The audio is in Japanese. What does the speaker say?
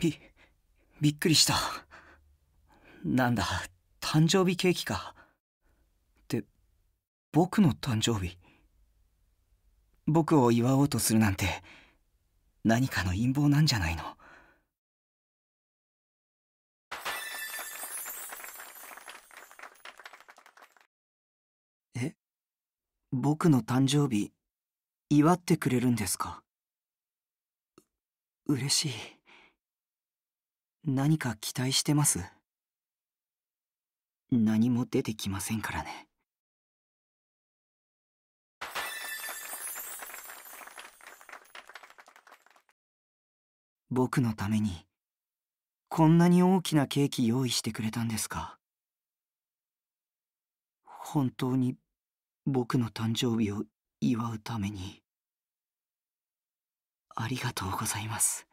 び、びっくりした。なんだ、誕生日ケーキか。って、僕の誕生日。僕を祝おうとするなんて、何かの陰謀なんじゃないのえ僕の誕生日祝ってくれるんですか嬉しい。何か期待してます何も出てきませんからね。僕のためにこんなに大きなケーキ用意してくれたんですか本当に僕の誕生日を祝うためにありがとうございます。